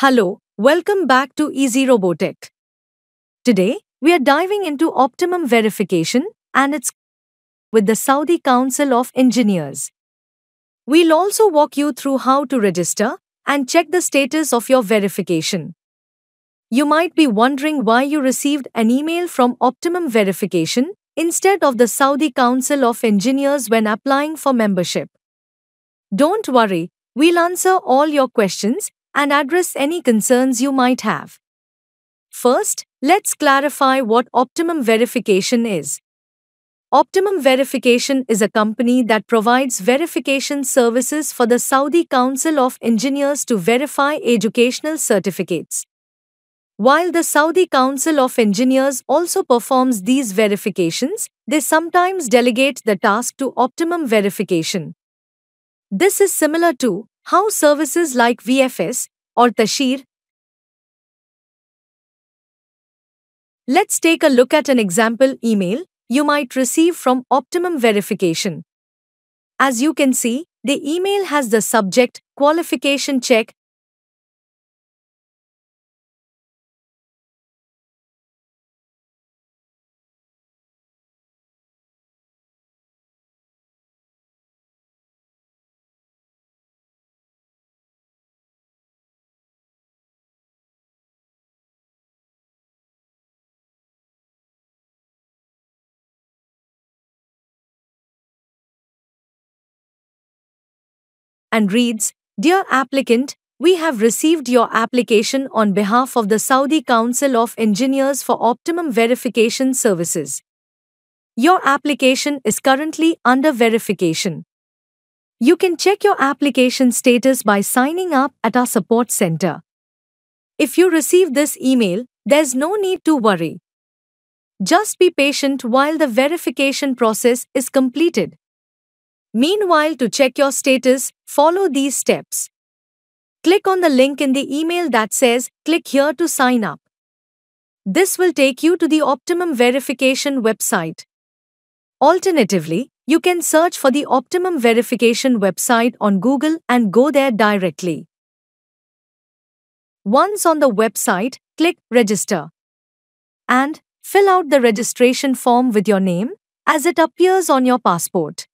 Hello, welcome back to Easy Robotech. Today, we are diving into optimum verification and its with the Saudi Council of Engineers. We'll also walk you through how to register and check the status of your verification. You might be wondering why you received an email from Optimum Verification instead of the Saudi Council of Engineers when applying for membership. Don't worry, we'll answer all your questions and address any concerns you might have. First, let's clarify what optimum verification is. Optimum Verification is a company that provides verification services for the Saudi Council of Engineers to verify educational certificates. While the Saudi Council of Engineers also performs these verifications, they sometimes delegate the task to Optimum Verification. This is similar to how services like VFS or Tashir. Let's take a look at an example email you might receive from Optimum Verification. As you can see, the email has the subject qualification check and reads Dear applicant, we have received your application on behalf of the Saudi Council of Engineers for Optimum Verification Services. Your application is currently under verification. You can check your application status by signing up at our support center. If you receive this email, there's no need to worry. Just be patient while the verification process is completed. Meanwhile, to check your status, follow these steps. Click on the link in the email that says, click here to sign up. This will take you to the Optimum Verification website. Alternatively, you can search for the Optimum Verification website on Google and go there directly. Once on the website, click Register. And fill out the registration form with your name as it appears on your passport.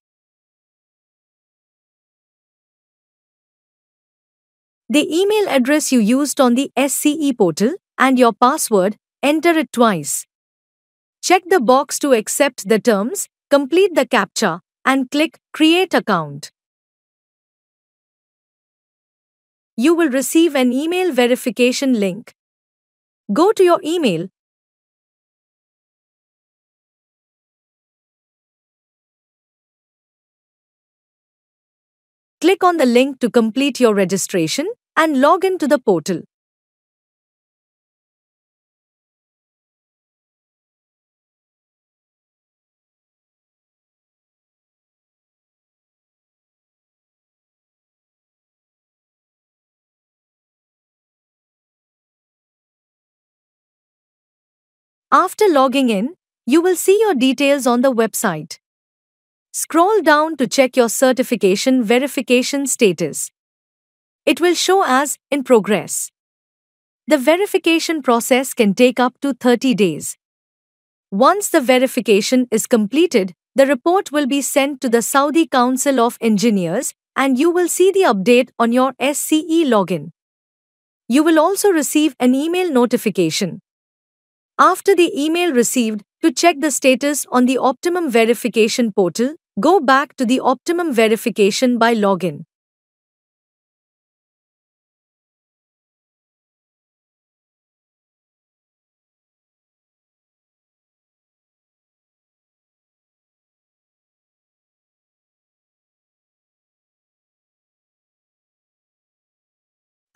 the email address you used on the SCE portal, and your password, enter it twice. Check the box to accept the terms, complete the CAPTCHA, and click Create Account. You will receive an email verification link. Go to your email Click on the link to complete your registration and log in to the portal. After logging in, you will see your details on the website. Scroll down to check your certification verification status. It will show as in progress. The verification process can take up to 30 days. Once the verification is completed, the report will be sent to the Saudi Council of Engineers and you will see the update on your SCE login. You will also receive an email notification. After the email received, to check the status on the Optimum Verification portal, Go back to the optimum verification by login.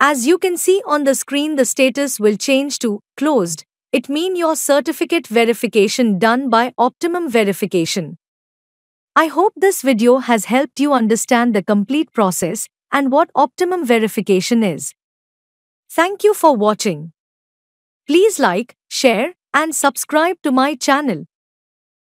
As you can see on the screen the status will change to closed. It mean your certificate verification done by optimum verification. I hope this video has helped you understand the complete process and what optimum verification is. Thank you for watching. Please like, share, and subscribe to my channel.